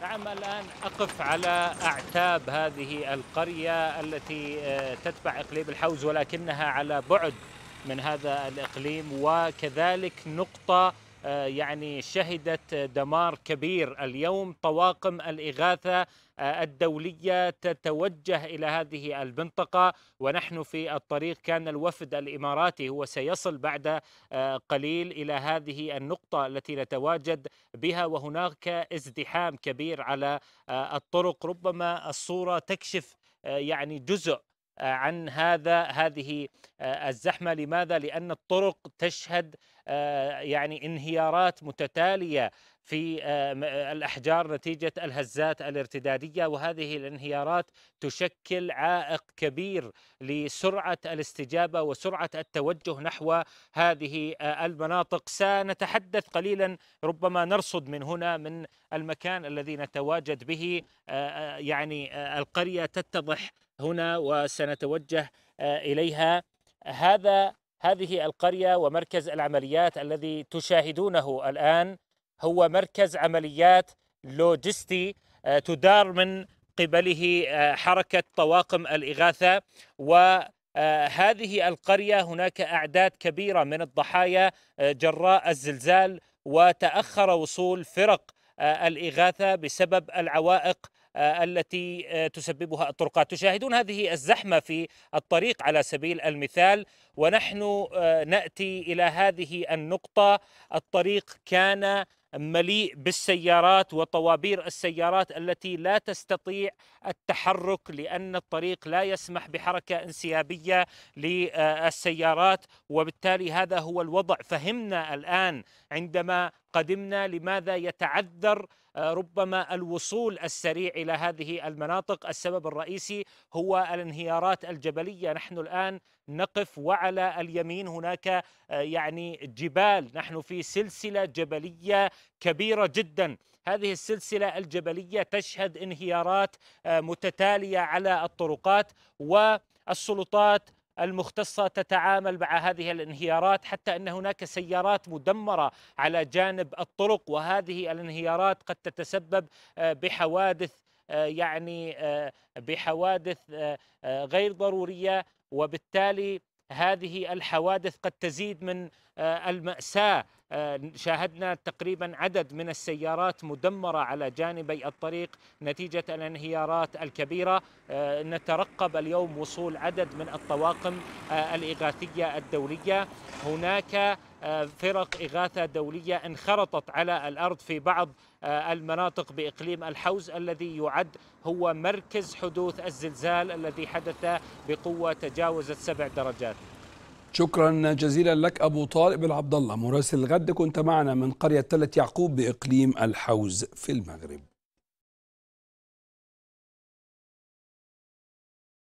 نعم الآن أقف على أعتاب هذه القرية التي آه، تتبع إقليم الحوز ولكنها على بعد من هذا الإقليم وكذلك نقطة آه، يعني شهدت دمار كبير اليوم طواقم الإغاثة آه، الدولية تتوجه إلى هذه المنطقة ونحن في الطريق كان الوفد الإماراتي هو سيصل بعد آه، قليل إلى هذه النقطة التي نتواجد بها وهناك ازدحام كبير على الطرق ربما الصورة تكشف يعني جزء آه، عن هذا هذه آه، الزحمه لماذا لان الطرق تشهد آه، يعني انهيارات متتاليه في الاحجار نتيجه الهزات الارتداديه وهذه الانهيارات تشكل عائق كبير لسرعه الاستجابه وسرعه التوجه نحو هذه المناطق سنتحدث قليلا ربما نرصد من هنا من المكان الذي نتواجد به يعني القريه تتضح هنا وسنتوجه آه، إليها هذا هذه القرية ومركز العمليات الذي تشاهدونه الآن هو مركز عمليات لوجستي آه، تدار من قبله آه، حركة طواقم الإغاثة و هذه القرية هناك أعداد كبيرة من الضحايا جراء الزلزال وتأخر وصول فرق الإغاثة بسبب العوائق آه، التي آه، تسببها الطرقات تشاهدون هذه الزحمة في الطريق على سبيل المثال ونحن آه، نأتي إلى هذه النقطة الطريق كان مليء بالسيارات وطوابير السيارات التي لا تستطيع التحرك لان الطريق لا يسمح بحركه انسيابيه للسيارات وبالتالي هذا هو الوضع فهمنا الان عندما قدمنا لماذا يتعذر آه، ربما الوصول السريع الى هذه المناطق السبب الرئيسي هو الانهيارات الجبليه نحن الان نقف وعلى اليمين هناك آه، يعني جبال نحن في سلسله جبليه كبيره جدا هذه السلسله الجبليه تشهد انهيارات آه، متتاليه على الطرقات والسلطات المختصة تتعامل مع هذه الانهيارات حتى أن هناك سيارات مدمرة على جانب الطرق وهذه الانهيارات قد تتسبب آه، بحوادث آه، يعني آه، بحوادث غير ضرورية وبالتالي هذه الحوادث قد تزيد من آه، المأساة آه، شاهدنا تقريبا عدد من السيارات مدمرة على جانبي الطريق نتيجة الانهيارات الكبيرة آه، نترقب اليوم وصول عدد من الطواقم الإغاثية الدولية هناك آه، فرق إغاثة دولية انخرطت على الأرض في بعض آه، المناطق بإقليم الحوز الذي يعد هو مركز حدوث الزلزال الذي حدث بقوة تجاوزت سبع درجات شكرا جزيلا لك ابو طالب العبد الله مراسل الغد كنت معنا من قريه تلت يعقوب باقليم الحوز في المغرب